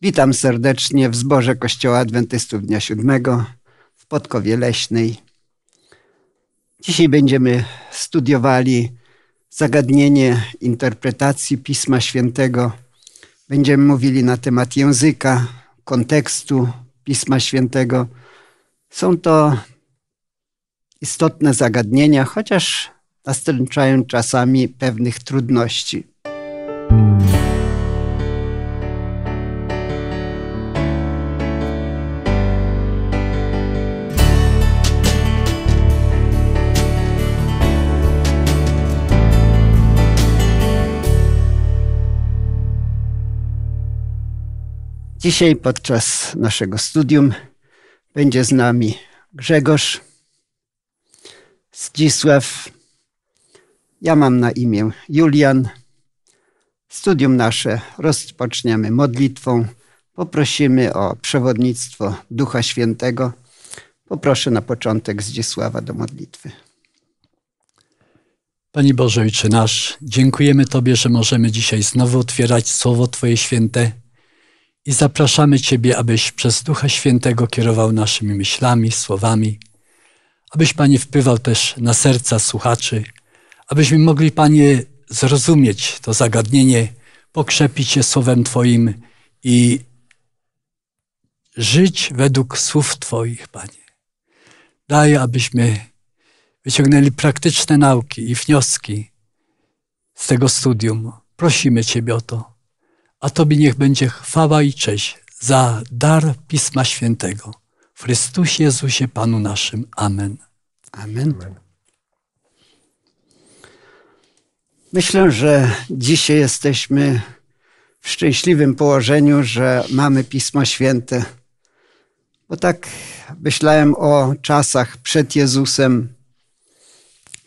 Witam serdecznie w zborze Kościoła Adwentystów Dnia Siódmego w Podkowie Leśnej. Dzisiaj będziemy studiowali zagadnienie interpretacji Pisma Świętego. Będziemy mówili na temat języka, kontekstu Pisma Świętego. Są to istotne zagadnienia, chociaż nastręczają czasami pewnych trudności. Dzisiaj podczas naszego studium będzie z nami Grzegorz, Zdzisław, ja mam na imię Julian. Studium nasze rozpoczniemy modlitwą. Poprosimy o przewodnictwo Ducha Świętego. Poproszę na początek Zdzisława do modlitwy. Panie Boże Ojcze nasz, dziękujemy Tobie, że możemy dzisiaj znowu otwierać Słowo Twoje Święte i zapraszamy Ciebie, abyś przez Ducha Świętego kierował naszymi myślami, słowami, abyś Panie wpływał też na serca słuchaczy, abyśmy mogli Panie zrozumieć to zagadnienie, pokrzepić się słowem Twoim i żyć według słów Twoich, Panie. Daj, abyśmy wyciągnęli praktyczne nauki i wnioski z tego studium. Prosimy Ciebie o to a Tobie niech będzie chwała i cześć za dar Pisma Świętego. W Chrystusie Jezusie Panu naszym. Amen. Amen. Amen. Myślę, że dzisiaj jesteśmy w szczęśliwym położeniu, że mamy Pismo Święte. Bo tak myślałem o czasach przed Jezusem.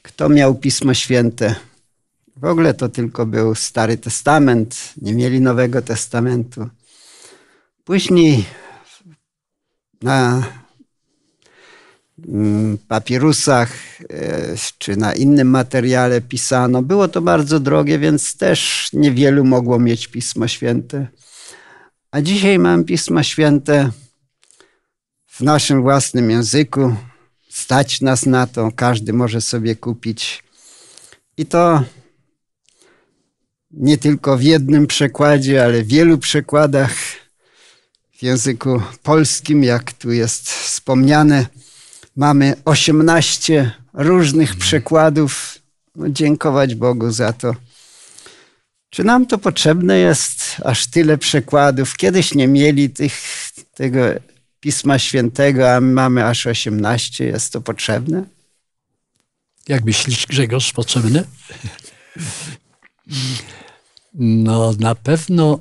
Kto miał Pismo Święte? W ogóle to tylko był Stary Testament, nie mieli Nowego Testamentu. Później na mm, papirusach e, czy na innym materiale pisano. Było to bardzo drogie, więc też niewielu mogło mieć Pismo Święte. A dzisiaj mam Pismo Święte w naszym własnym języku. Stać nas na to, każdy może sobie kupić. I to nie tylko w jednym przekładzie, ale w wielu przekładach w języku polskim, jak tu jest wspomniane, mamy 18 różnych mhm. przekładów. No, dziękować Bogu za to. Czy nam to potrzebne jest aż tyle przekładów? Kiedyś nie mieli tych, tego Pisma Świętego, a my mamy aż 18. Jest to potrzebne? Jak myślisz, Grzegorz, potrzebne? No, na pewno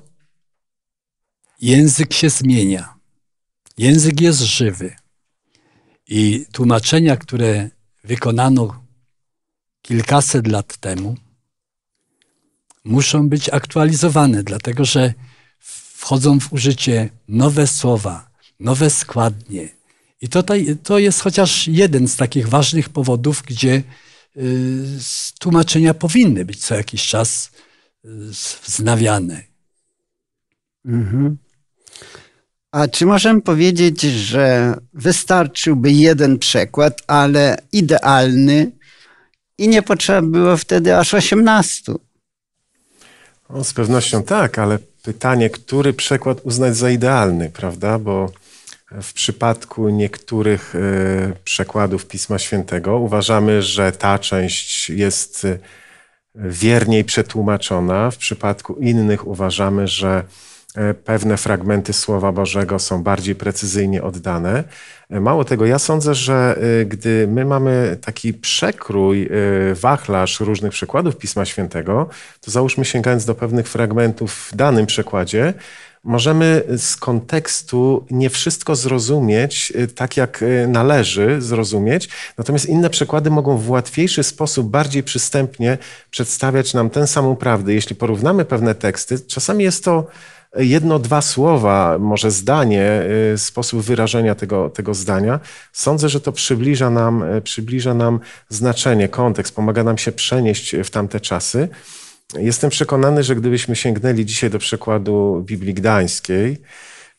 język się zmienia. Język jest żywy. I tłumaczenia, które wykonano kilkaset lat temu, muszą być aktualizowane, dlatego że wchodzą w użycie nowe słowa, nowe składnie. I to, to jest chociaż jeden z takich ważnych powodów, gdzie Y, tłumaczenia powinny być co jakiś czas y, wznawiane. Mhm. A czy możemy powiedzieć, że wystarczyłby jeden przekład, ale idealny i nie potrzeba było wtedy aż 18? No, z pewnością tak, ale pytanie, który przekład uznać za idealny, prawda? Bo w przypadku niektórych e, przekładów Pisma Świętego uważamy, że ta część jest e, wierniej przetłumaczona. W przypadku innych uważamy, że e, pewne fragmenty Słowa Bożego są bardziej precyzyjnie oddane. Mało tego, ja sądzę, że gdy my mamy taki przekrój, wachlarz różnych przykładów Pisma Świętego, to załóżmy sięgając do pewnych fragmentów w danym przekładzie, możemy z kontekstu nie wszystko zrozumieć y, tak, jak y, należy zrozumieć, natomiast inne przykłady mogą w łatwiejszy sposób, bardziej przystępnie przedstawiać nam tę samą prawdę. Jeśli porównamy pewne teksty, czasami jest to jedno, dwa słowa, może zdanie, y, sposób wyrażenia tego, tego zdania. Sądzę, że to przybliża nam, przybliża nam znaczenie, kontekst, pomaga nam się przenieść w tamte czasy. Jestem przekonany, że gdybyśmy sięgnęli dzisiaj do przykładu Biblii Gdańskiej,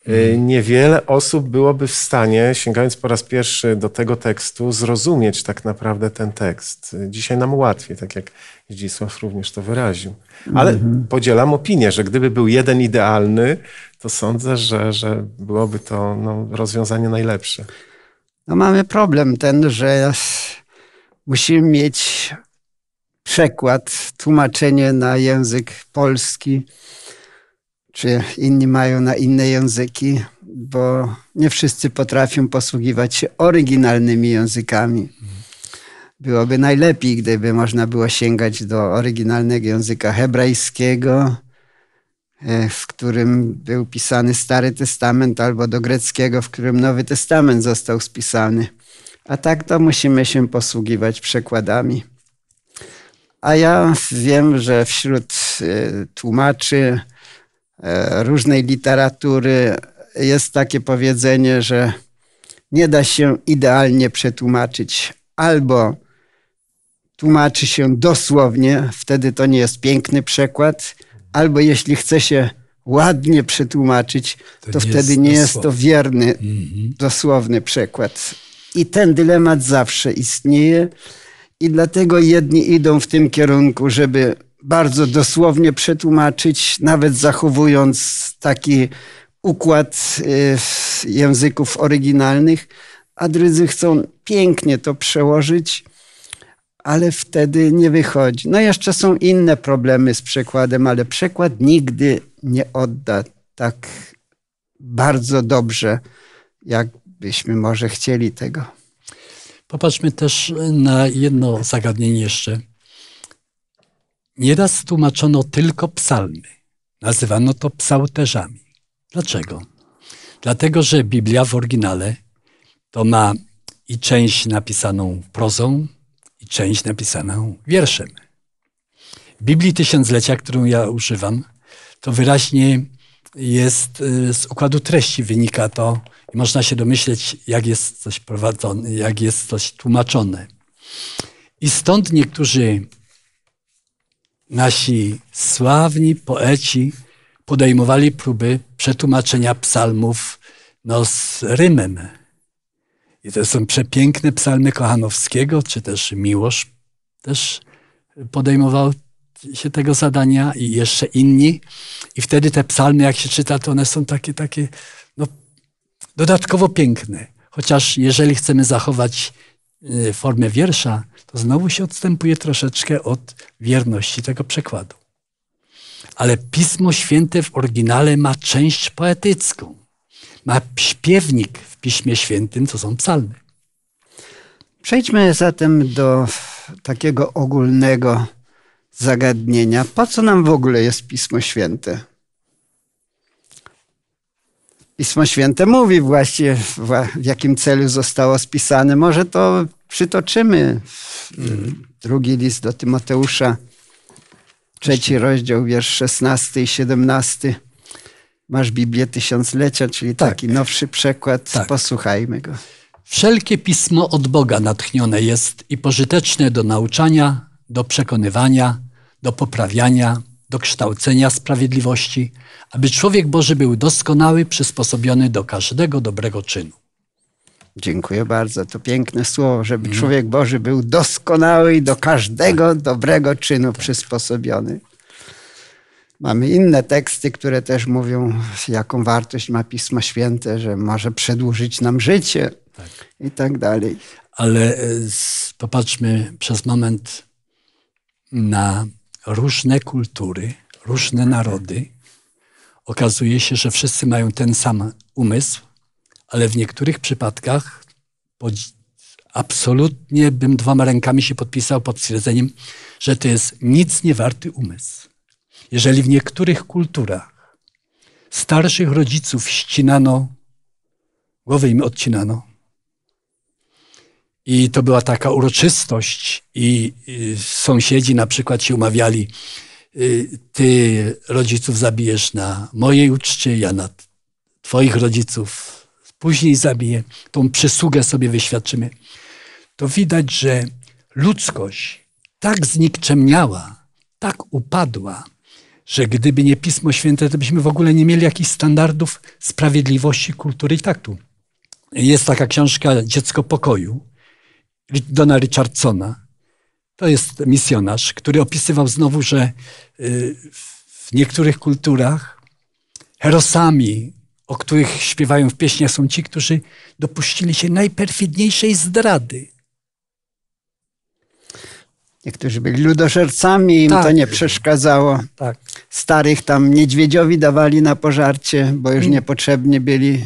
y, mhm. niewiele osób byłoby w stanie, sięgając po raz pierwszy do tego tekstu, zrozumieć tak naprawdę ten tekst. Dzisiaj nam łatwiej, tak jak Zdzisław również to wyraził. Ale mhm. podzielam opinię, że gdyby był jeden idealny, to sądzę, że, że byłoby to no, rozwiązanie najlepsze. No mamy problem ten, że musimy mieć przekład, tłumaczenie na język polski, czy inni mają na inne języki, bo nie wszyscy potrafią posługiwać się oryginalnymi językami. Byłoby najlepiej, gdyby można było sięgać do oryginalnego języka hebrajskiego, e, w którym był pisany Stary Testament, albo do greckiego, w którym Nowy Testament został spisany. A tak to musimy się posługiwać przekładami. A ja wiem, że wśród y, tłumaczy y, różnej literatury jest takie powiedzenie, że nie da się idealnie przetłumaczyć albo tłumaczy się dosłownie, wtedy to nie jest piękny przekład, albo jeśli chce się ładnie przetłumaczyć, to, to nie wtedy jest nie jest to wierny, mhm. dosłowny przekład. I ten dylemat zawsze istnieje. I dlatego jedni idą w tym kierunku, żeby bardzo dosłownie przetłumaczyć, nawet zachowując taki układ y, języków oryginalnych, a drudzy chcą pięknie to przełożyć, ale wtedy nie wychodzi. No jeszcze są inne problemy z przekładem, ale przekład nigdy nie odda tak bardzo dobrze, jakbyśmy może chcieli tego. Popatrzmy też na jedno zagadnienie jeszcze. Nieraz tłumaczono tylko psalmy. Nazywano to psałterzami. Dlaczego? Dlatego, że Biblia w oryginale to ma i część napisaną prozą, i część napisaną wierszem. W Biblii Tysiąclecia, którą ja używam, to wyraźnie jest y, z układu treści wynika to i można się domyśleć, jak jest coś prowadzone, jak jest coś tłumaczone. I stąd niektórzy nasi sławni poeci podejmowali próby przetłumaczenia psalmów no, z rymem. I to są przepiękne psalmy Kochanowskiego, czy też Miłosz też podejmował się tego zadania i jeszcze inni. I wtedy te psalmy, jak się czyta, to one są takie, takie no, dodatkowo piękne. Chociaż jeżeli chcemy zachować y, formę wiersza, to znowu się odstępuje troszeczkę od wierności tego przekładu. Ale Pismo Święte w oryginale ma część poetycką. Ma śpiewnik w Piśmie Świętym, co są psalmy. Przejdźmy zatem do takiego ogólnego zagadnienia, po co nam w ogóle jest Pismo Święte? Pismo Święte mówi właśnie, w jakim celu zostało spisane. Może to przytoczymy. Drugi list do Tymoteusza, trzeci rozdział, wiersz 16 i 17. Masz Biblię Tysiąclecia, czyli tak. taki nowszy przekład. Tak. Posłuchajmy go. Wszelkie pismo od Boga natchnione jest i pożyteczne do nauczania, do przekonywania, do poprawiania, do kształcenia sprawiedliwości, aby człowiek Boży był doskonały, przysposobiony do każdego dobrego czynu. Dziękuję bardzo. To piękne słowo, żeby mm. człowiek Boży był doskonały i do każdego tak. dobrego czynu tak. przysposobiony. Mamy inne teksty, które też mówią, jaką wartość ma Pismo Święte, że może przedłużyć nam życie tak. i tak dalej. Ale e, popatrzmy przez moment na różne kultury, różne narody. Okazuje się, że wszyscy mają ten sam umysł, ale w niektórych przypadkach absolutnie bym dwoma rękami się podpisał pod stwierdzeniem, że to jest nic niewarty umysł. Jeżeli w niektórych kulturach starszych rodziców ścinano, głowy im odcinano, i to była taka uroczystość i, sąsiedzi na przykład się umawiali, y, ty rodziców zabijesz na mojej uczcie, ja na twoich rodziców później zabiję, tą przysługę sobie wyświadczymy. To widać, że ludzkość tak znikczemniała, tak upadła, że gdyby nie Pismo Święte, to byśmy w ogóle nie mieli jakichś standardów sprawiedliwości, kultury i taktu. Jest taka książka Dziecko Pokoju. Dona Richardsona. To jest misjonarz, który opisywał znowu, że y, w niektórych kulturach herosami, o których śpiewają w pieśniach, są ci, którzy dopuścili się najperfidniejszej zdrady. Niektórzy byli ludożercami, im tak. to nie przeszkadzało. Tak. Starych tam niedźwiedziowi dawali na pożarcie, bo już mm. niepotrzebnie byli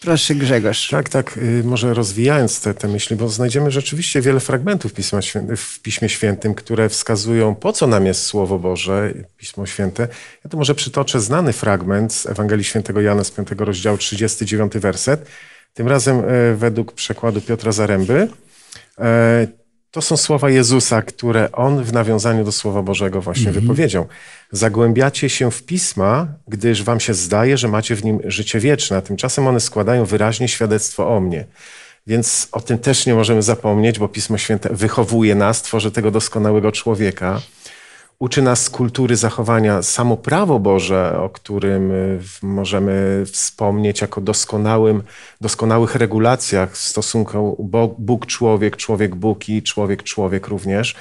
Proszę Grzegorz. Tak, tak. Y, może rozwijając te, te myśli, bo znajdziemy rzeczywiście wiele fragmentów Pisma Święty, w Piśmie Świętym, które wskazują, po co nam jest Słowo Boże, Pismo Święte. Ja to może przytoczę znany fragment z Ewangelii Świętego Jana z 5 rozdziału, 39 werset. Tym razem e, według przekładu Piotra Zaręby. E, to są słowa Jezusa, które on w nawiązaniu do Słowa Bożego właśnie mhm. wypowiedział. Zagłębiacie się w pisma, gdyż wam się zdaje, że macie w nim życie wieczne, a tymczasem one składają wyraźnie świadectwo o mnie. Więc o tym też nie możemy zapomnieć, bo Pismo Święte wychowuje nas, tworzy tego doskonałego człowieka. Uczy nas kultury zachowania samo prawo Boże, o którym y, możemy wspomnieć jako doskonałym, doskonałych regulacjach w stosunku Bóg-człowiek, człowiek-Bóg i człowiek-człowiek również.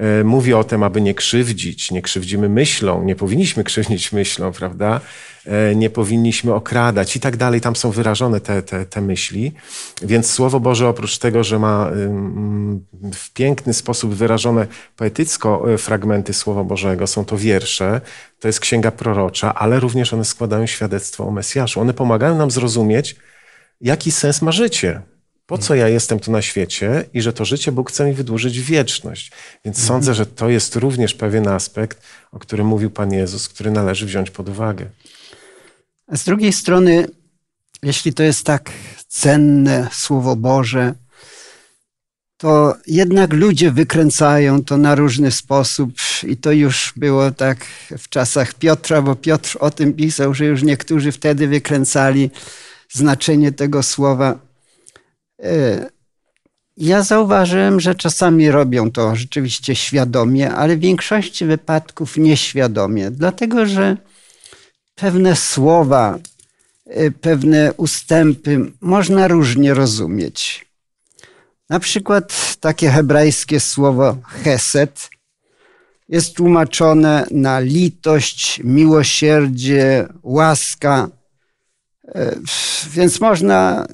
E, mówi o tym, aby nie krzywdzić. Nie krzywdzimy myślą, nie powinniśmy krzywdzić myślą, prawda? E, nie powinniśmy okradać i tak dalej. Tam są wyrażone te, te, te myśli. Więc Słowo Boże, oprócz tego, że ma w piękny sposób wyrażone poetycko e, fragmenty Słowa Bożego, są to wiersze, to jest księga prorocza, ale również one składają świadectwo o Mesjaszu. One pomagają nam zrozumieć, jaki sens ma życie po co ja jestem tu na świecie i że to życie Bóg chce mi wydłużyć wieczność. Więc mhm. sądzę, że to jest również pewien aspekt, o którym mówił Pan Jezus, który należy wziąć pod uwagę. A z drugiej strony, jeśli to jest tak cenne Słowo Boże, to jednak ludzie wykręcają to na różny sposób i to już było tak w czasach Piotra, bo Piotr o tym pisał, że już niektórzy wtedy wykręcali znaczenie tego słowa E, ja zauważyłem, że czasami robią to rzeczywiście świadomie, ale w większości wypadków nieświadomie, dlatego że pewne słowa, e, pewne ustępy można różnie rozumieć. Na przykład takie hebrajskie słowo heset jest tłumaczone na litość, miłosierdzie, łaska. E, więc można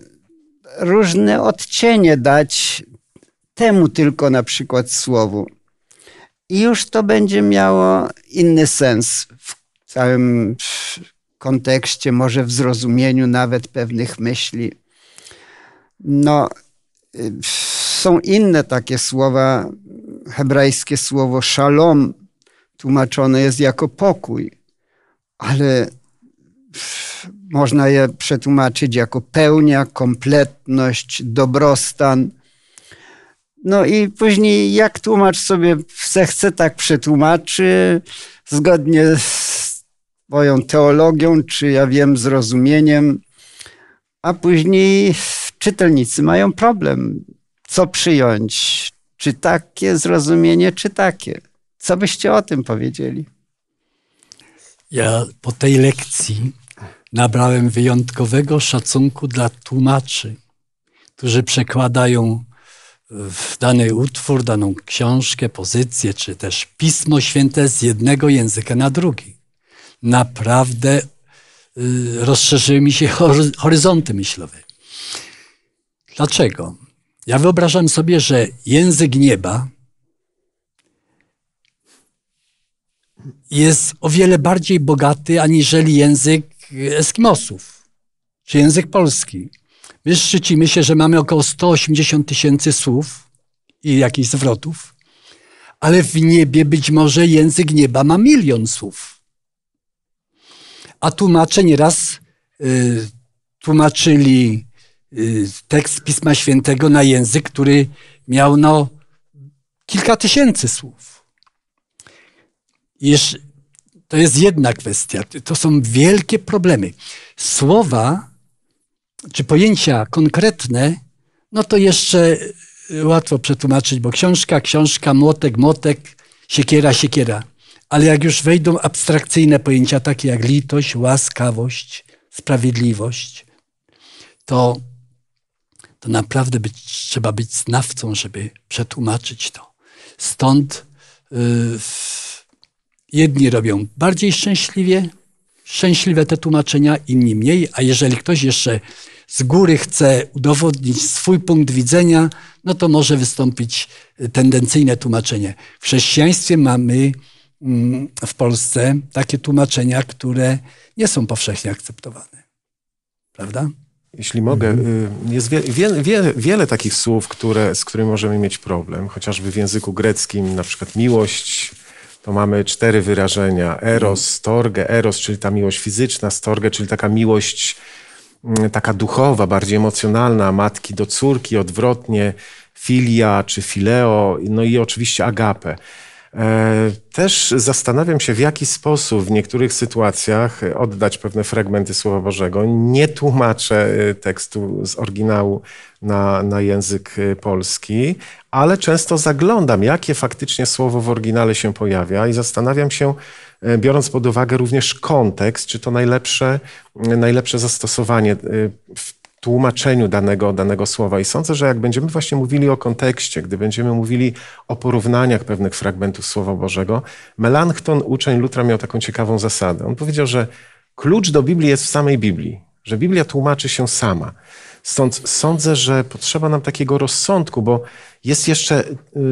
różne odcienie dać temu tylko na przykład słowu. I już to będzie miało inny sens w całym kontekście, może w zrozumieniu nawet pewnych myśli. No, są inne takie słowa, hebrajskie słowo szalom tłumaczone jest jako pokój, ale można je przetłumaczyć jako pełnia, kompletność, dobrostan. No i później jak tłumacz sobie zechce, tak przetłumaczy zgodnie z moją teologią, czy ja wiem, zrozumieniem. A później czytelnicy mają problem, co przyjąć, czy takie zrozumienie, czy takie. Co byście o tym powiedzieli? Ja po tej lekcji nabrałem wyjątkowego szacunku dla tłumaczy, którzy przekładają w dany utwór, daną książkę, pozycję, czy też Pismo Święte z jednego języka na drugi. Naprawdę y, rozszerzyły mi się horyzonty myślowe. Dlaczego? Ja wyobrażam sobie, że język nieba jest o wiele bardziej bogaty aniżeli język Eskimosów, czy język polski. My szczycimy się, że mamy około 180 tysięcy słów i jakichś zwrotów, ale w niebie być może język nieba ma milion słów. A tłumacze nieraz y, tłumaczyli y, tekst Pisma Świętego na język, który miał no, kilka tysięcy słów. Jeż, to jest jedna kwestia. To są wielkie problemy. Słowa czy pojęcia konkretne, no to jeszcze y, łatwo przetłumaczyć, bo książka, książka, młotek, młotek, siekiera, siekiera. Ale jak już wejdą abstrakcyjne pojęcia takie jak litość, łaskawość, sprawiedliwość, to, to naprawdę być, trzeba być znawcą, żeby przetłumaczyć to. Stąd. Yy, Jedni robią bardziej szczęśliwie, szczęśliwe te tłumaczenia, inni mniej, a jeżeli ktoś jeszcze z góry chce udowodnić swój punkt widzenia, no to może wystąpić y, tendencyjne tłumaczenie. W chrześcijaństwie mamy mm, w Polsce takie tłumaczenia, które nie są powszechnie akceptowane. Prawda? Jeśli mogę, mhm. y, jest wie, wie, wie, wiele takich słów, które, z którymi możemy mieć problem, chociażby w języku greckim, na przykład miłość, to mamy cztery wyrażenia. Eros, storge, eros, czyli ta miłość fizyczna, storge, czyli taka miłość mm, taka duchowa, bardziej emocjonalna, matki do córki, odwrotnie, filia czy fileo, no i oczywiście agape. E, też zastanawiam się, w jaki sposób w niektórych sytuacjach e, oddać pewne fragmenty Słowa Bożego. Nie tłumaczę e, tekstu z oryginału na, na język polski, ale często zaglądam, jakie faktycznie słowo w oryginale się pojawia i zastanawiam się, biorąc pod uwagę również kontekst, czy to najlepsze, najlepsze zastosowanie w tłumaczeniu danego, danego słowa. I sądzę, że jak będziemy właśnie mówili o kontekście, gdy będziemy mówili o porównaniach pewnych fragmentów Słowa Bożego, Melanchthon, uczeń Lutra, miał taką ciekawą zasadę. On powiedział, że klucz do Biblii jest w samej Biblii, że Biblia tłumaczy się sama. Stąd sądzę, że potrzeba nam takiego rozsądku, bo jest jeszcze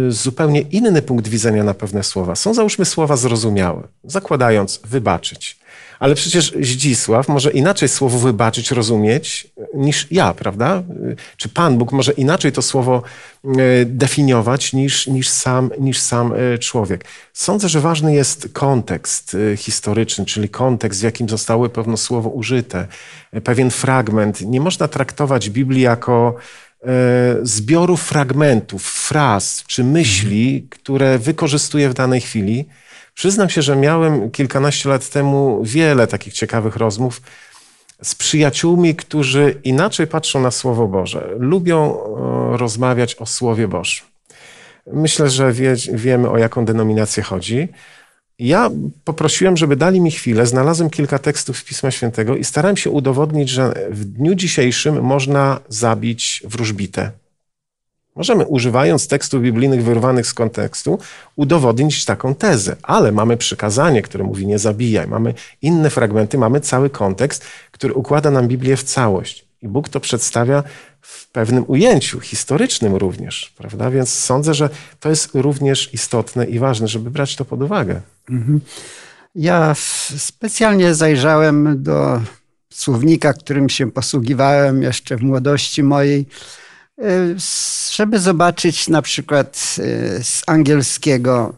y, zupełnie inny punkt widzenia na pewne słowa. Są załóżmy słowa zrozumiałe, zakładając wybaczyć. Ale przecież Zdzisław może inaczej słowo wybaczyć, rozumieć e, niż ja, prawda? E, czy Pan Bóg może inaczej to słowo e, definiować niż, niż, sam, niż sam człowiek? Sądzę, że ważny jest kontekst historyczny, czyli kontekst, w jakim zostało pewne słowo użyte, pewien fragment. Nie można traktować Biblii jako zbioru fragmentów, fraz czy myśli, które wykorzystuje w danej chwili Przyznam się, że miałem kilkanaście lat temu wiele takich ciekawych rozmów z przyjaciółmi, którzy inaczej patrzą na Słowo Boże, lubią e, rozmawiać o Słowie Bożym. Myślę, że wie, wiemy o jaką denominację chodzi. Ja poprosiłem, żeby dali mi chwilę, znalazłem kilka tekstów z Pisma Świętego i starałem się udowodnić, że w dniu dzisiejszym można zabić wróżbitę Możemy, używając tekstów biblijnych wyrwanych z kontekstu, udowodnić taką tezę, ale mamy przykazanie, które mówi nie zabijaj, mamy inne fragmenty, mamy cały kontekst, który układa nam Biblię w całość. I Bóg to przedstawia w pewnym ujęciu historycznym również, prawda? Więc sądzę, że to jest również istotne i ważne, żeby brać to pod uwagę. Mhm. Ja specjalnie zajrzałem do słownika, którym się posługiwałem jeszcze w młodości mojej E, żeby zobaczyć na przykład e, z angielskiego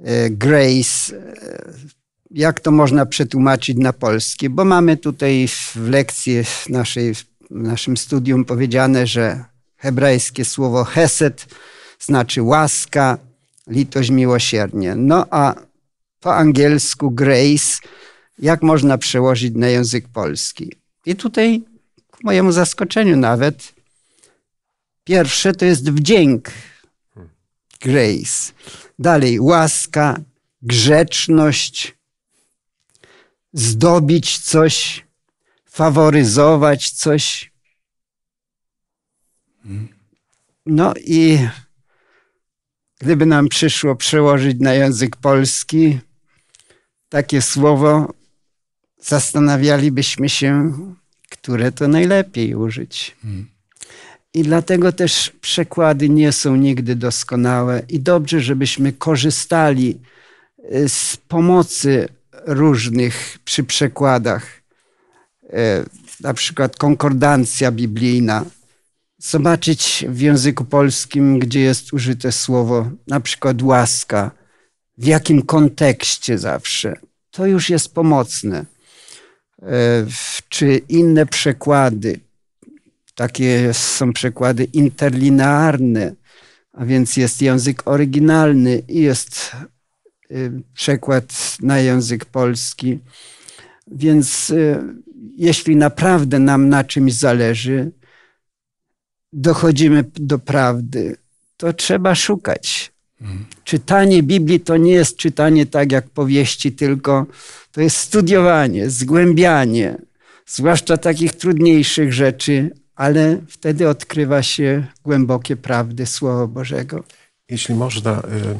e, Grace, jak to można przetłumaczyć na polski, bo mamy tutaj w lekcji w, naszej, w naszym studium powiedziane, że hebrajskie słowo hesed znaczy łaska, litość, miłosiernie. No a po angielsku grace, jak można przełożyć na język polski? I tutaj, ku mojemu zaskoczeniu nawet, Pierwsze to jest wdzięk, grace. Dalej łaska, grzeczność, zdobić coś, faworyzować coś. No i gdyby nam przyszło przełożyć na język polski takie słowo, zastanawialibyśmy się, które to najlepiej użyć. Hmm. I dlatego też przekłady nie są nigdy doskonałe i dobrze, żebyśmy korzystali y, z pomocy różnych przy przekładach. E, na przykład konkordancja biblijna. Zobaczyć w języku polskim, gdzie jest użyte słowo, na przykład łaska, w jakim kontekście zawsze. To już jest pomocne. E, czy inne przekłady, takie są przykłady interlinearne, a więc jest język oryginalny i jest y, przekład na język polski. Więc y, jeśli naprawdę nam na czymś zależy, dochodzimy do prawdy, to trzeba szukać. Mhm. Czytanie Biblii to nie jest czytanie tak jak powieści, tylko to jest studiowanie, zgłębianie, zwłaszcza takich trudniejszych rzeczy, ale wtedy odkrywa się głębokie prawdy Słowa Bożego. Jeśli można, y,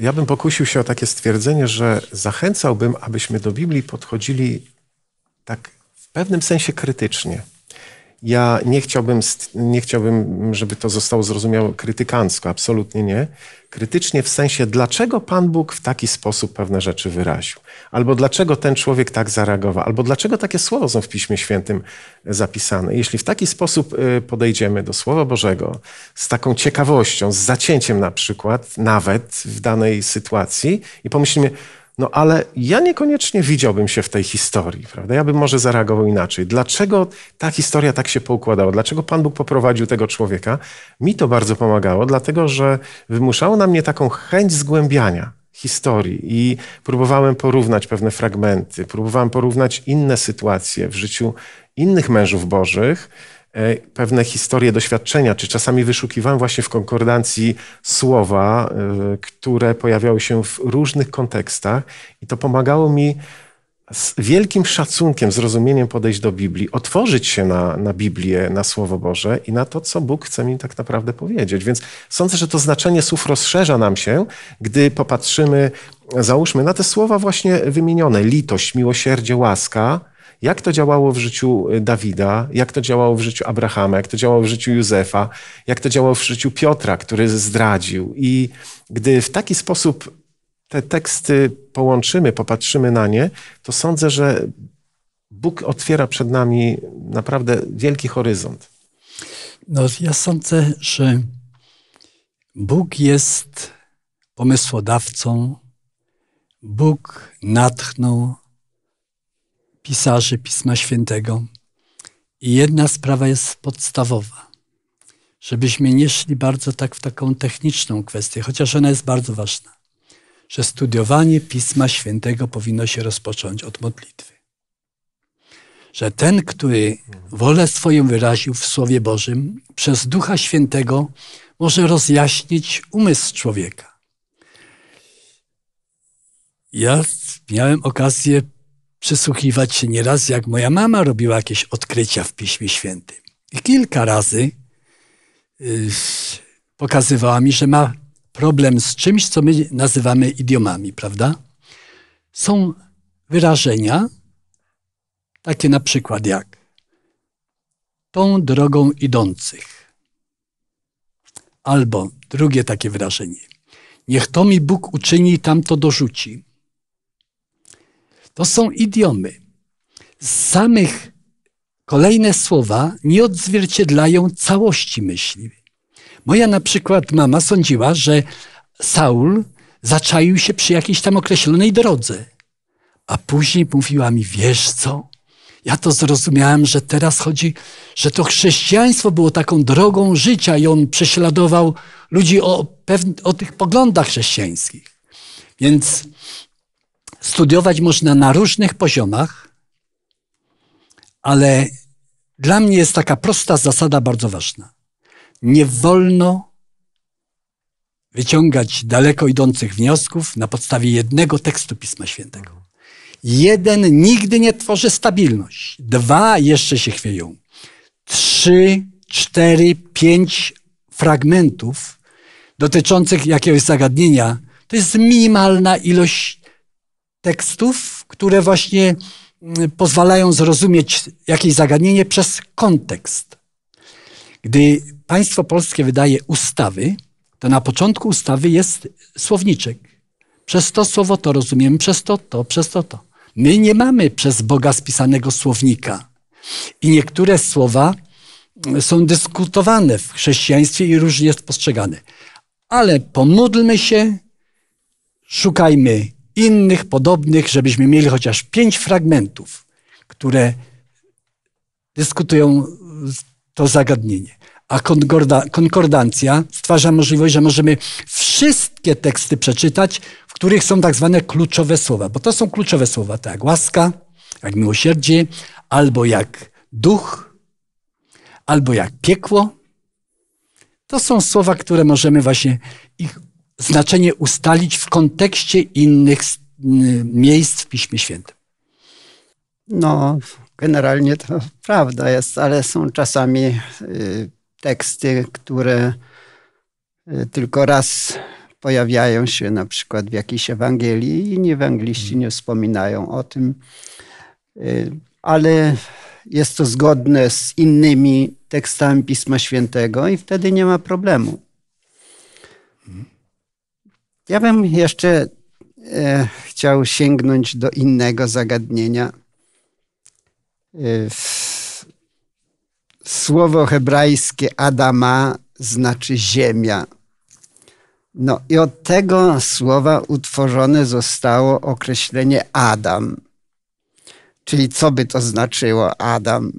ja bym pokusił się o takie stwierdzenie, że zachęcałbym, abyśmy do Biblii podchodzili tak w pewnym sensie krytycznie. Ja nie chciałbym, nie chciałbym, żeby to zostało zrozumiałe krytykancko, absolutnie nie. Krytycznie w sensie, dlaczego Pan Bóg w taki sposób pewne rzeczy wyraził, albo dlaczego ten człowiek tak zareagował, albo dlaczego takie słowa są w Piśmie Świętym zapisane. Jeśli w taki sposób y, podejdziemy do Słowa Bożego, z taką ciekawością, z zacięciem na przykład, nawet w danej sytuacji, i pomyślimy, no ale ja niekoniecznie widziałbym się w tej historii, prawda? Ja bym może zareagował inaczej. Dlaczego ta historia tak się poukładała? Dlaczego Pan Bóg poprowadził tego człowieka? Mi to bardzo pomagało, dlatego że wymuszało na mnie taką chęć zgłębiania historii i próbowałem porównać pewne fragmenty, próbowałem porównać inne sytuacje w życiu innych mężów bożych E, pewne historie, doświadczenia, czy czasami wyszukiwałem właśnie w konkordancji słowa, e, które pojawiały się w różnych kontekstach, i to pomagało mi z wielkim szacunkiem, zrozumieniem podejść do Biblii, otworzyć się na, na Biblię, na Słowo Boże i na to, co Bóg chce mi tak naprawdę powiedzieć. Więc sądzę, że to znaczenie słów rozszerza nam się, gdy popatrzymy, załóżmy, na te słowa właśnie wymienione: litość, miłosierdzie, łaska jak to działało w życiu y, Dawida, jak to działało w życiu Abrahama, jak to działało w życiu Józefa, jak to działało w życiu Piotra, który zdradził. I gdy w taki sposób te teksty połączymy, popatrzymy na nie, to sądzę, że Bóg otwiera przed nami naprawdę wielki horyzont. No, ja sądzę, że Bóg jest pomysłodawcą. Bóg natchnął pisarzy Pisma Świętego. I jedna sprawa jest podstawowa, żebyśmy nie szli bardzo tak w taką techniczną kwestię, chociaż ona jest bardzo ważna, że studiowanie Pisma Świętego powinno się rozpocząć od modlitwy. Że ten, który wolę swoją wyraził w Słowie Bożym, przez Ducha Świętego może rozjaśnić umysł człowieka. Ja miałem okazję przysłuchiwać się nieraz, jak moja mama robiła jakieś odkrycia w Piśmie Świętym. I kilka razy y, pokazywała mi, że ma problem z czymś, co my nazywamy idiomami, prawda? Są wyrażenia, takie na przykład jak tą drogą idących, albo drugie takie wyrażenie. Niech to mi Bóg uczyni i tamto dorzuci. To są idiomy. Z samych kolejne słowa nie odzwierciedlają całości myśli. Moja na przykład mama sądziła, że Saul zaczaił się przy jakiejś tam określonej drodze. A później mówiła mi, wiesz co? Ja to zrozumiałem, że teraz chodzi, że to chrześcijaństwo było taką drogą życia i on prześladował ludzi o, o tych poglądach chrześcijańskich. Więc Studiować można na różnych poziomach, ale dla mnie jest taka prosta zasada bardzo ważna. Nie wolno wyciągać daleko idących wniosków na podstawie jednego tekstu Pisma Świętego. Jeden nigdy nie tworzy stabilność. Dwa jeszcze się chwieją. Trzy, cztery, pięć fragmentów dotyczących jakiegoś zagadnienia to jest minimalna ilość tekstów, które właśnie mm, pozwalają zrozumieć jakieś zagadnienie przez kontekst. Gdy państwo polskie wydaje ustawy, to na początku ustawy jest słowniczek. Przez to słowo to rozumiemy, przez to to, przez to to. My nie mamy przez Boga spisanego słownika. I niektóre słowa mm, są dyskutowane w chrześcijaństwie i różnie jest postrzegane. Ale pomódlmy się, szukajmy innych podobnych, żebyśmy mieli chociaż pięć fragmentów, które dyskutują to zagadnienie. A konkorda, konkordancja stwarza możliwość, że możemy wszystkie teksty przeczytać, w których są tak zwane kluczowe słowa, bo to są kluczowe słowa, tak jak łaska, jak miłosierdzie, albo jak duch, albo jak piekło. To są słowa, które możemy właśnie ich znaczenie ustalić w kontekście innych y, miejsc w Piśmie Świętym. No, generalnie to prawda jest, ale są czasami y, teksty, które y, tylko raz pojawiają się na przykład w jakiejś Ewangelii i nie mm. nie wspominają o tym, ale jest to zgodne z innymi tekstami Pisma Świętego i wtedy nie ma problemu. Ja bym jeszcze e, chciał sięgnąć do innego zagadnienia. E, w, słowo hebrajskie Adama znaczy ziemia. No i od tego słowa utworzone zostało określenie Adam. Czyli co by to znaczyło Adam?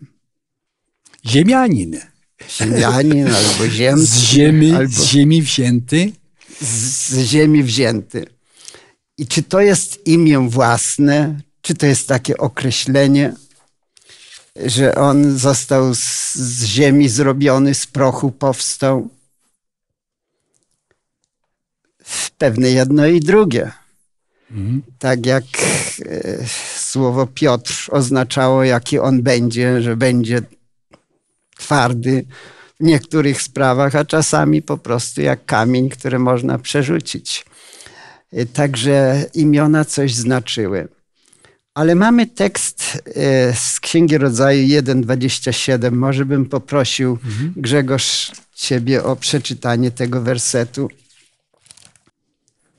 Ziemianin. Ziemianin albo ziemski. Z ziemi, albo... z ziemi wzięty z ziemi wzięty. I czy to jest imię własne, czy to jest takie określenie, że on został z, z ziemi zrobiony, z prochu powstał? Pewne jedno i drugie. Mhm. Tak jak e, słowo Piotr oznaczało, jaki on będzie, że będzie twardy, w niektórych sprawach, a czasami po prostu jak kamień, który można przerzucić. Y, także imiona coś znaczyły. Ale mamy tekst y, z Księgi Rodzaju 1,27. Może bym poprosił, mhm. Grzegorz, ciebie o przeczytanie tego wersetu.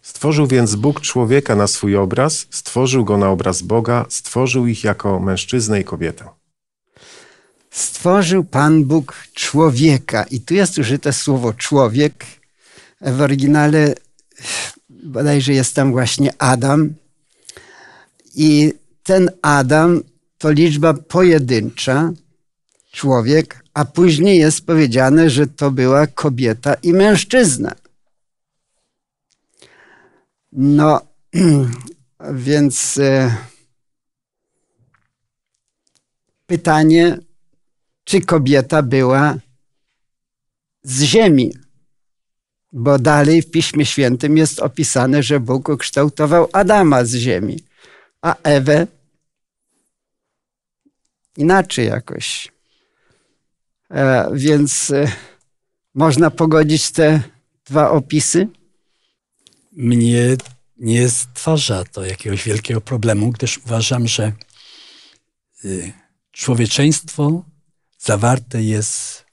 Stworzył więc Bóg człowieka na swój obraz, stworzył go na obraz Boga, stworzył ich jako mężczyznę i kobietę stworzył Pan Bóg człowieka. I tu jest użyte słowo człowiek. W oryginale bodajże jest tam właśnie Adam. I ten Adam to liczba pojedyncza, człowiek, a później jest powiedziane, że to była kobieta i mężczyzna. No, więc e, pytanie, czy kobieta była z ziemi. Bo dalej w Piśmie Świętym jest opisane, że Bóg ukształtował Adama z ziemi, a Ewę inaczej jakoś. E, więc e, można pogodzić te dwa opisy? Mnie nie stwarza to jakiegoś wielkiego problemu, gdyż uważam, że y, człowieczeństwo zawarte jest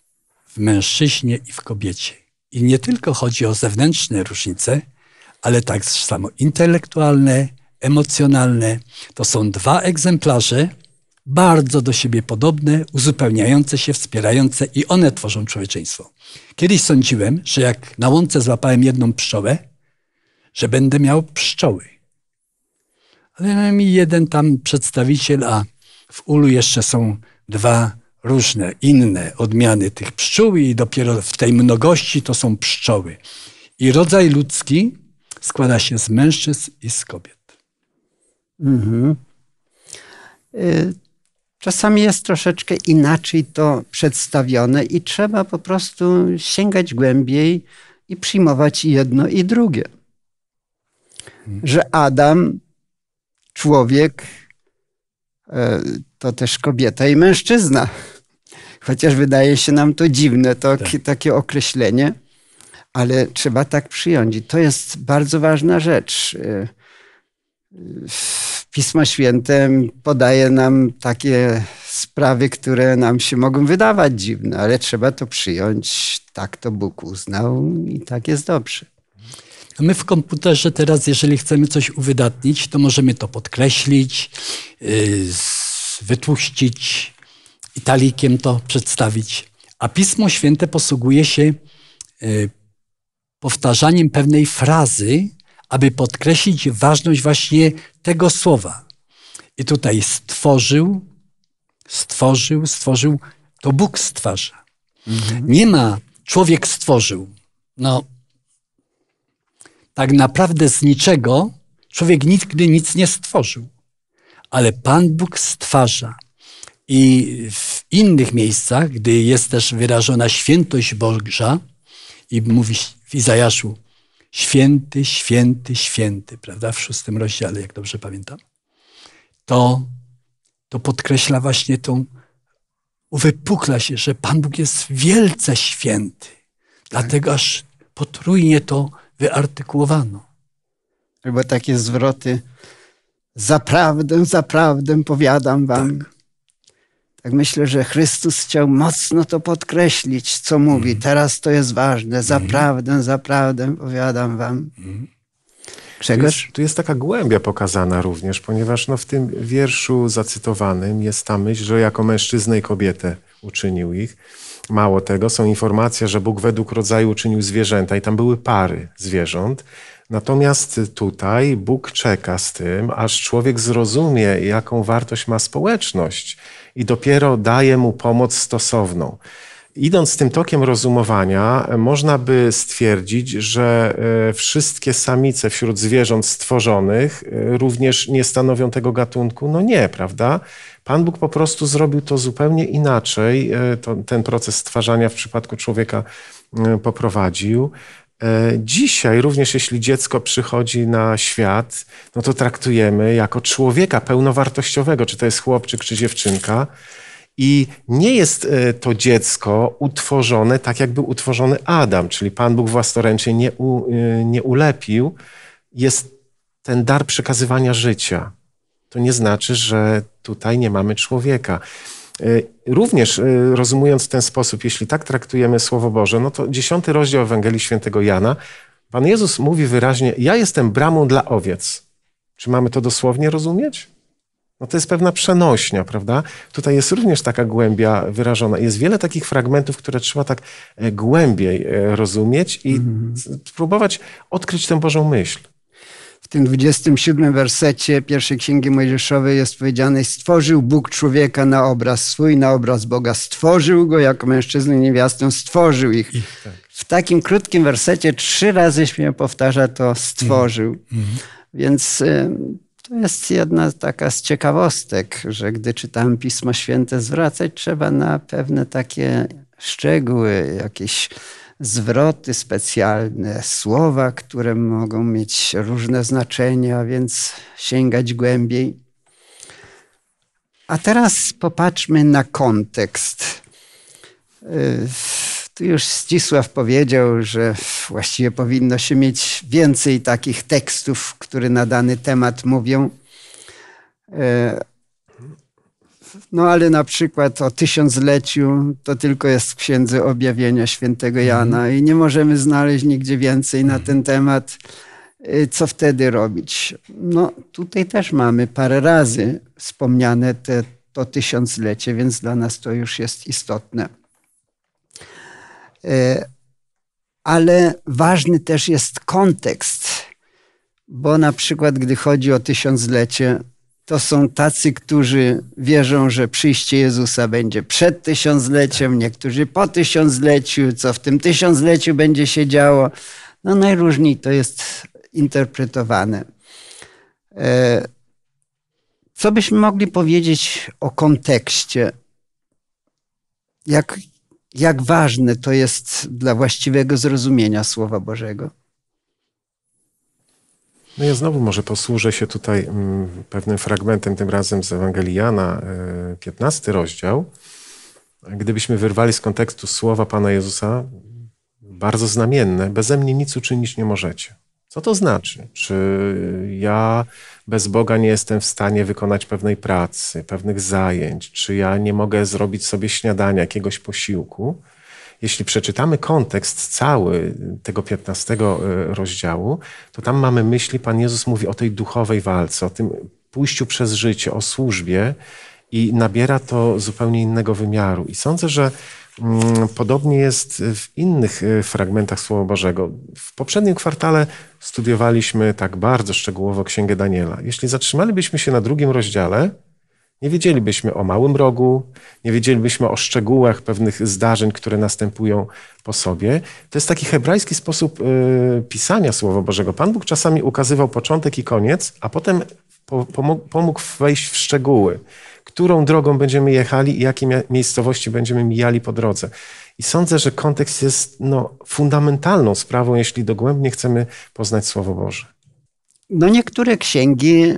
w mężczyźnie i w kobiecie. I nie tylko chodzi o zewnętrzne różnice, ale tak samo intelektualne, emocjonalne. To są dwa egzemplarze bardzo do siebie podobne, uzupełniające się, wspierające i one tworzą człowieczeństwo. Kiedyś sądziłem, że jak na łące złapałem jedną pszczołę, że będę miał pszczoły. Ale mi jeden tam przedstawiciel, a w ulu jeszcze są dwa różne inne odmiany tych pszczół i dopiero w tej mnogości to są pszczoły. I rodzaj ludzki składa się z mężczyzn i z kobiet. Mhm. Y, czasami jest troszeczkę inaczej to przedstawione i trzeba po prostu sięgać głębiej i przyjmować jedno i drugie. Mhm. Że Adam, człowiek, y, to też kobieta i mężczyzna. Chociaż wydaje się nam to dziwne, to, tak. takie określenie, ale trzeba tak przyjąć. I to jest bardzo ważna rzecz. Y, y, Pismo Święte podaje nam takie sprawy, które nam się mogą wydawać dziwne, ale trzeba to przyjąć. Tak to Bóg uznał i tak jest dobrze. A my w komputerze teraz, jeżeli chcemy coś uwydatnić, to możemy to podkreślić, y, wytłuścić, italikiem to przedstawić. A Pismo Święte posługuje się e, powtarzaniem pewnej frazy, aby podkreślić ważność właśnie tego słowa. I tutaj stworzył, stworzył, stworzył, to Bóg stwarza. Mhm. Nie ma człowiek stworzył. No, tak naprawdę z niczego człowiek nigdy nic nie stworzył. Ale Pan Bóg stwarza. I w innych miejscach, gdy jest też wyrażona świętość Boża i mówi w Izajaszu, święty, święty, święty, prawda, w szóstym rozdziale, jak dobrze pamiętam, to, to podkreśla właśnie tą, uwypukla się, że Pan Bóg jest wielce święty. Dlatego aż potrójnie to wyartykułowano. bo takie zwroty. Zaprawdę, zaprawdę powiadam wam, tak. Tak myślę, że Chrystus chciał mocno to podkreślić, co mówi. Mm. Teraz to jest ważne. Mhm. Zaprawdę, mm. zaprawdę powiadam wam. Mm. Tu jest, tu jest taka głębia pokazana również, ponieważ no, w tym wierszu zacytowanym jest ta myśl, że jako mężczyznę i kobietę uczynił ich. Mało tego, są informacje, że Bóg według rodzaju uczynił zwierzęta i tam były pary zwierząt. Natomiast tutaj Bóg czeka z tym, aż człowiek zrozumie, jaką wartość ma społeczność i dopiero daje mu pomoc stosowną. Idąc tym tokiem rozumowania, można by stwierdzić, że e, wszystkie samice wśród zwierząt stworzonych e, również nie stanowią tego gatunku. No nie, prawda? Pan Bóg po prostu zrobił to zupełnie inaczej. E, to, ten proces stwarzania w przypadku człowieka poprowadził. E, dzisiaj również jeśli dziecko przychodzi na świat, no to traktujemy jako człowieka pełnowartościowego, czy to jest chłopczyk, czy dziewczynka. I nie jest e, to dziecko utworzone tak, jak był utworzony Adam, czyli Pan Bóg własnoręcznie nie, u, e, nie ulepił. Jest ten dar przekazywania życia. To nie znaczy, że tutaj nie mamy człowieka. Y, również y, rozumując w ten sposób, jeśli tak traktujemy Słowo Boże, no to dziesiąty rozdział Ewangelii Świętego Jana, Pan Jezus mówi wyraźnie: Ja jestem bramą dla owiec. Czy mamy to dosłownie rozumieć? No to jest pewna przenośnia, prawda? Tutaj jest również taka głębia wyrażona. Jest wiele takich fragmentów, które trzeba tak e, głębiej e, rozumieć i mm -hmm. spróbować odkryć tę Bożą myśl w tym 27 wersecie pierwszej Księgi Mojżeszowej jest powiedziane stworzył Bóg człowieka na obraz swój, na obraz Boga. Stworzył go jako mężczyznę i niewiastę, stworzył ich. tak. W takim krótkim wersecie trzy razy się powtarza to stworzył. Mhm, mhm. Więc y, to jest jedna taka z ciekawostek, że gdy czytam Pismo Święte, zwracać trzeba na pewne takie szczegóły, jakieś zwroty specjalne, słowa, które mogą mieć różne znaczenia, więc sięgać głębiej. A teraz popatrzmy na kontekst. Y, tu już Zdzisław powiedział, że właściwie powinno się mieć więcej takich tekstów, które na dany temat mówią y, no ale na przykład o tysiącleciu to tylko jest w księdze objawienia świętego mhm. Jana i nie możemy znaleźć nigdzie więcej na mhm. ten temat. Y, co wtedy robić? No tutaj też mamy parę razy wspomniane te, to tysiąclecie, więc dla nas to już jest istotne. Y, ale ważny też jest kontekst, bo na przykład, gdy chodzi o tysiąclecie, to są tacy, którzy wierzą, że przyjście Jezusa będzie przed tysiącleciem, tak. niektórzy po tysiącleciu, co w tym tysiącleciu będzie się działo. No najróżniej to jest interpretowane. E, co byśmy mogli powiedzieć o kontekście? Jak, jak ważne to jest dla właściwego zrozumienia Słowa Bożego? No ja znowu może posłużę się tutaj mm, pewnym fragmentem, tym razem z Ewangelii Jana, 15 e, rozdział. Gdybyśmy wyrwali z kontekstu słowa Pana Jezusa, bardzo znamienne, beze mnie nic uczynić nie możecie. Co to znaczy? Czy ja bez Boga nie jestem w stanie wykonać pewnej pracy, pewnych zajęć? Czy ja nie mogę zrobić sobie śniadania, jakiegoś posiłku? jeśli przeczytamy kontekst cały tego 15 e, rozdziału, to tam mamy myśli, Pan Jezus mówi o tej duchowej walce, o tym pójściu przez życie, o służbie i nabiera to zupełnie innego wymiaru. I sądzę, że mm, Podobnie jest w innych e, fragmentach Słowa Bożego. W poprzednim kwartale studiowaliśmy tak bardzo szczegółowo Księgę Daniela. Jeśli zatrzymalibyśmy się na drugim rozdziale, nie wiedzielibyśmy o małym rogu, nie wiedzielibyśmy o szczegółach pewnych zdarzeń, które następują po sobie. To jest taki hebrajski sposób y, pisania Słowa Bożego. Pan Bóg czasami ukazywał początek i koniec, a potem pomógł wejść w szczegóły, którą drogą będziemy jechali i jakie miejscowości będziemy mijali po drodze. I sądzę, że kontekst jest no, fundamentalną sprawą, jeśli dogłębnie chcemy poznać Słowo Boże. No niektóre księgi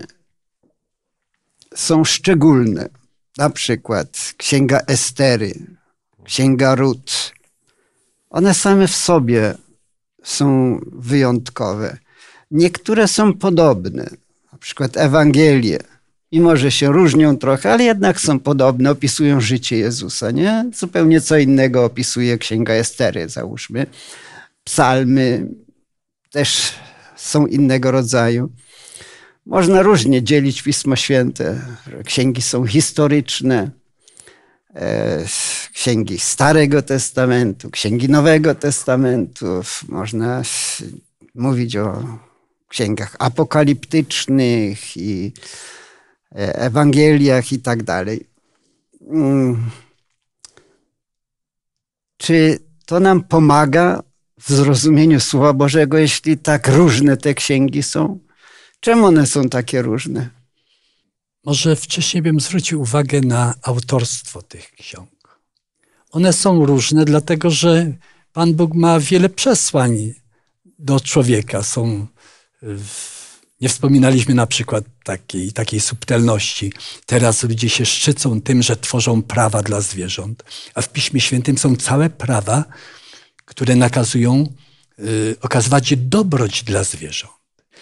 są szczególne. Na przykład Księga Estery, Księga Rut. One same w sobie są wyjątkowe. Niektóre są podobne, na przykład Ewangelie. I może się różnią trochę, ale jednak są podobne, opisują życie Jezusa, nie? Zupełnie co innego opisuje Księga Estery, załóżmy. Psalmy też są innego rodzaju. Można różnie dzielić Pismo Święte. Księgi są historyczne, e, księgi Starego Testamentu, księgi Nowego Testamentu. Można mówić o księgach apokaliptycznych i e, Ewangeliach i tak dalej. Mm. Czy to nam pomaga w zrozumieniu Słowa Bożego, jeśli tak różne te księgi są? Czemu one są takie różne? Może wcześniej bym zwrócił uwagę na autorstwo tych ksiąg. One są różne, dlatego że Pan Bóg ma wiele przesłań do człowieka. Są, nie wspominaliśmy na przykład takiej, takiej subtelności. Teraz ludzie się szczycą tym, że tworzą prawa dla zwierząt, a w Piśmie Świętym są całe prawa, które nakazują y, okazywać dobroć dla zwierząt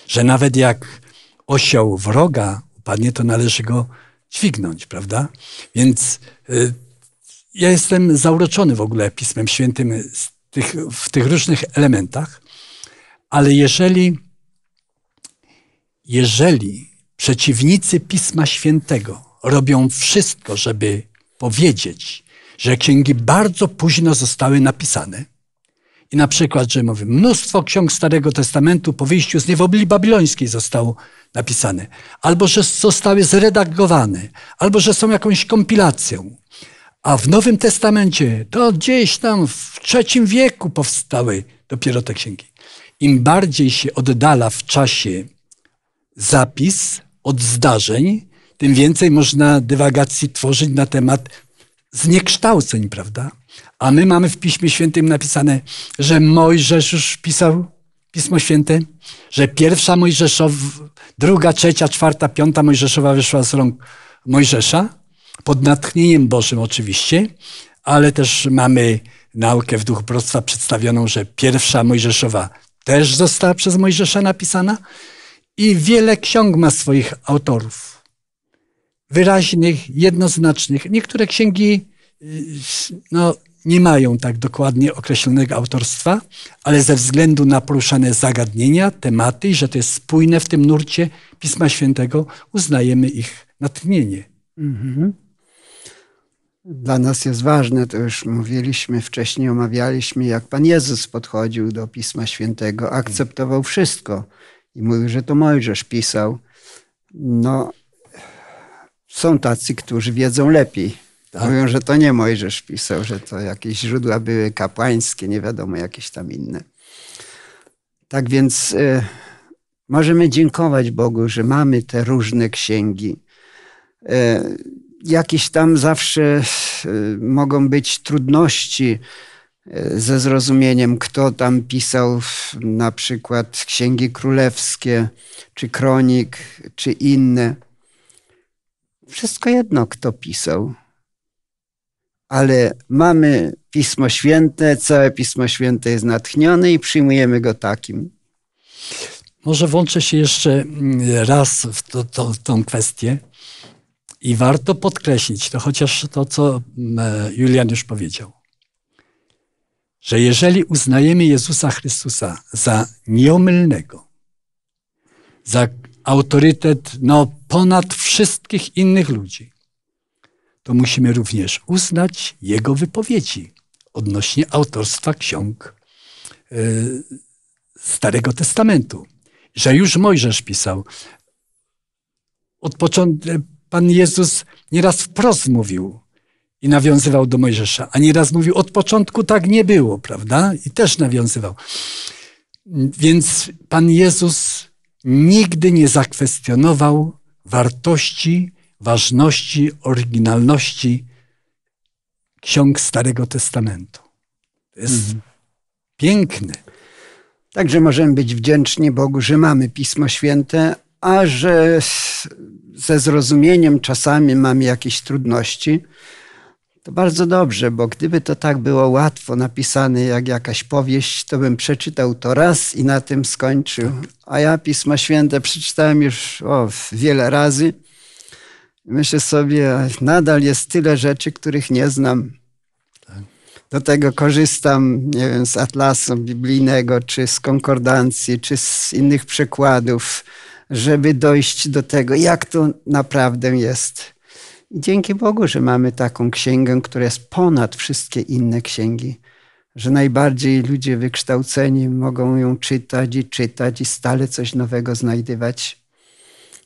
że nawet jak osioł wroga upadnie, to należy go dźwignąć, prawda? Więc y, ja jestem zauroczony w ogóle Pismem Świętym tych, w tych różnych elementach, ale jeżeli, jeżeli przeciwnicy Pisma Świętego robią wszystko, żeby powiedzieć, że księgi bardzo późno zostały napisane, i na przykład, że mówię, mnóstwo ksiąg Starego Testamentu po wyjściu z niewoli babilońskiej zostało napisane, albo że zostały zredagowane, albo że są jakąś kompilacją. A w Nowym Testamencie to gdzieś tam w III wieku powstały dopiero te księgi. Im bardziej się oddala w czasie zapis od zdarzeń, tym więcej można dywagacji tworzyć na temat zniekształceń, prawda? A my mamy w Piśmie Świętym napisane, że Mojżesz już pisał Pismo Święte, że pierwsza Mojżeszowa, druga, trzecia, czwarta, piąta Mojżeszowa wyszła z rąk Mojżesza, pod natchnieniem Bożym oczywiście, ale też mamy naukę w duchu prostwa przedstawioną, że pierwsza Mojżeszowa też została przez Mojżesza napisana i wiele ksiąg ma swoich autorów. Wyraźnych, jednoznacznych. Niektóre księgi y, no, nie mają tak dokładnie określonego autorstwa, ale ze względu na poruszane zagadnienia, tematy i że to jest spójne w tym nurcie Pisma Świętego, uznajemy ich natchnienie. Mhm. Dla nas jest ważne, to już mówiliśmy wcześniej, omawialiśmy, jak Pan Jezus podchodził do Pisma Świętego, akceptował wszystko i mówił, że to Mojżesz pisał. No, są tacy, którzy wiedzą lepiej tak? Mówią, że to nie Mojżesz pisał, że to jakieś źródła były kapłańskie, nie wiadomo, jakieś tam inne. Tak więc y, możemy dziękować Bogu, że mamy te różne księgi. Y, jakieś tam zawsze y, mogą być trudności y, ze zrozumieniem, kto tam pisał na przykład księgi królewskie, czy kronik, czy inne. Wszystko jedno, kto pisał ale mamy Pismo Święte, całe Pismo Święte jest natchnione i przyjmujemy go takim. Może włączę się jeszcze mm, raz w to, to, tą kwestię i warto podkreślić to, chociaż to, co mm, e, Julian już powiedział, że jeżeli uznajemy Jezusa Chrystusa za nieomylnego, za autorytet no, ponad wszystkich innych ludzi, to musimy również uznać jego wypowiedzi odnośnie autorstwa ksiąg e, Starego Testamentu, że już Mojżesz pisał. Od początku e, Pan Jezus nieraz wprost mówił i nawiązywał do Mojżesza, a nieraz mówił, od początku tak nie było, prawda? I też nawiązywał. Więc Pan Jezus nigdy nie zakwestionował wartości ważności, oryginalności ksiąg Starego Testamentu. To jest mhm. piękny. Także możemy być wdzięczni Bogu, że mamy Pismo Święte, a że ze zrozumieniem czasami mamy jakieś trudności. To bardzo dobrze, bo gdyby to tak było łatwo napisane jak jakaś powieść, to bym przeczytał to raz i na tym skończył. Tak. A ja Pismo Święte przeczytałem już o, wiele razy Myślę sobie, nadal jest tyle rzeczy, których nie znam. Tak. Do tego korzystam, nie wiem, z atlasu biblijnego, czy z konkordancji, czy z innych przekładów, żeby dojść do tego, jak to naprawdę jest. I dzięki Bogu, że mamy taką księgę, która jest ponad wszystkie inne księgi, że najbardziej ludzie wykształceni mogą ją czytać i czytać i stale coś nowego znajdywać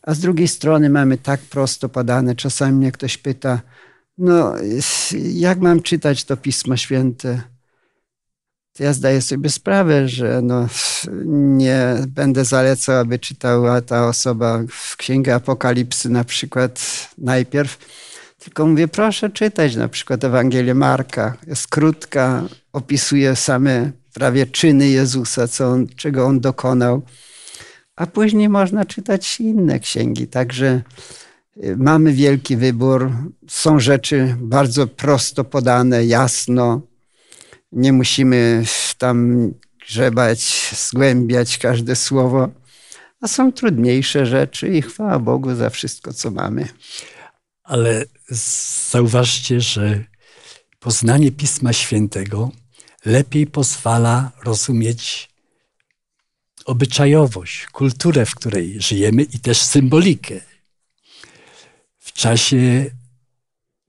a z drugiej strony mamy tak prosto podane. Czasami mnie ktoś pyta, no jak mam czytać to Pismo Święte? To ja zdaję sobie sprawę, że no, nie będę zalecał, aby czytała ta osoba w Księgę Apokalipsy na przykład najpierw, tylko mówię, proszę czytać na przykład Ewangelię Marka. Jest krótka, opisuje same prawie czyny Jezusa, co on, czego on dokonał a później można czytać inne księgi. Także y, mamy wielki wybór. Są rzeczy bardzo prosto podane, jasno. Nie musimy tam grzebać, zgłębiać każde słowo. A są trudniejsze rzeczy i chwała Bogu za wszystko, co mamy. Ale zauważcie, że poznanie Pisma Świętego lepiej pozwala rozumieć obyczajowość, kulturę, w której żyjemy i też symbolikę. W czasie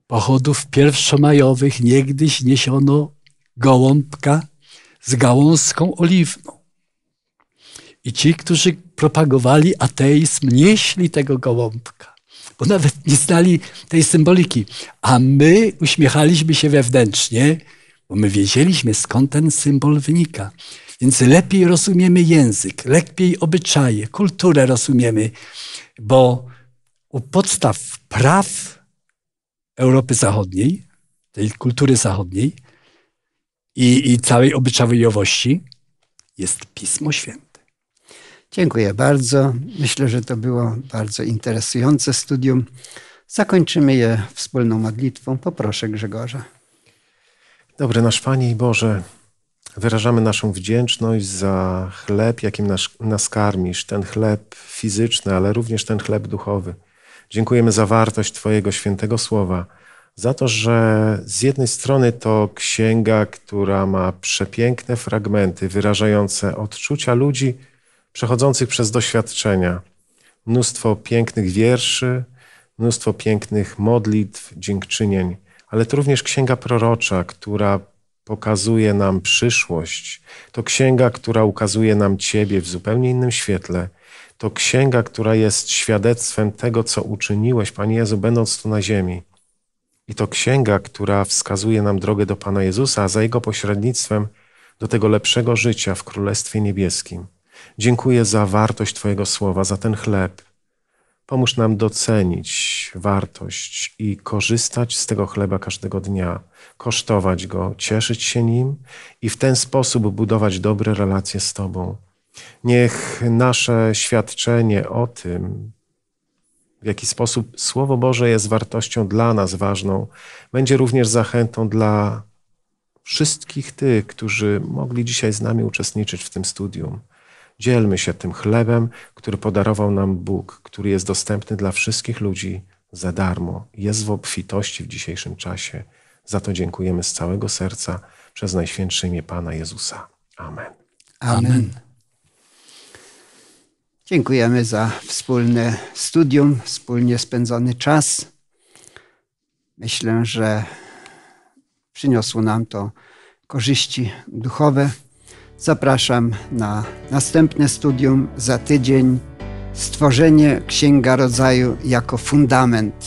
pochodów pierwszomajowych niegdyś niesiono gołąbka z gałązką oliwną. I ci, którzy propagowali ateizm, nieśli tego gołąbka, bo nawet nie znali tej symboliki. A my uśmiechaliśmy się wewnętrznie, bo my wiedzieliśmy, skąd ten symbol wynika. Więc lepiej rozumiemy język, lepiej obyczaje, kulturę rozumiemy, bo u podstaw praw Europy Zachodniej, tej kultury zachodniej i, i całej obyczajowości jest Pismo Święte. Dziękuję bardzo. Myślę, że to było bardzo interesujące studium. Zakończymy je wspólną modlitwą. Poproszę Grzegorza. Dobry nasz Panie i Boże, Wyrażamy naszą wdzięczność za chleb, jakim nas, nas karmisz, ten chleb fizyczny, ale również ten chleb duchowy. Dziękujemy za wartość Twojego świętego słowa, za to, że z jednej strony to księga, która ma przepiękne fragmenty wyrażające odczucia ludzi przechodzących przez doświadczenia, mnóstwo pięknych wierszy, mnóstwo pięknych modlitw, dziękczynień, ale to również księga prorocza, która pokazuje nam przyszłość. To księga, która ukazuje nam Ciebie w zupełnie innym świetle. To księga, która jest świadectwem tego, co uczyniłeś, Panie Jezu, będąc tu na ziemi. I to księga, która wskazuje nam drogę do Pana Jezusa, a za Jego pośrednictwem do tego lepszego życia w Królestwie Niebieskim. Dziękuję za wartość Twojego słowa, za ten chleb, Pomóż nam docenić wartość i korzystać z tego chleba każdego dnia, kosztować go, cieszyć się nim i w ten sposób budować dobre relacje z Tobą. Niech nasze świadczenie o tym, w jaki sposób Słowo Boże jest wartością dla nas ważną, będzie również zachętą dla wszystkich tych, którzy mogli dzisiaj z nami uczestniczyć w tym studium. Dzielmy się tym chlebem, który podarował nam Bóg, który jest dostępny dla wszystkich ludzi za darmo. Jest w obfitości w dzisiejszym czasie. Za to dziękujemy z całego serca przez najświętsze imię Pana Jezusa. Amen. Amen. Dziękujemy za wspólne studium, wspólnie spędzony czas. Myślę, że przyniosło nam to korzyści duchowe. Zapraszam na następne studium za tydzień. Stworzenie Księga Rodzaju jako fundament.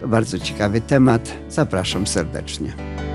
To bardzo ciekawy temat. Zapraszam serdecznie.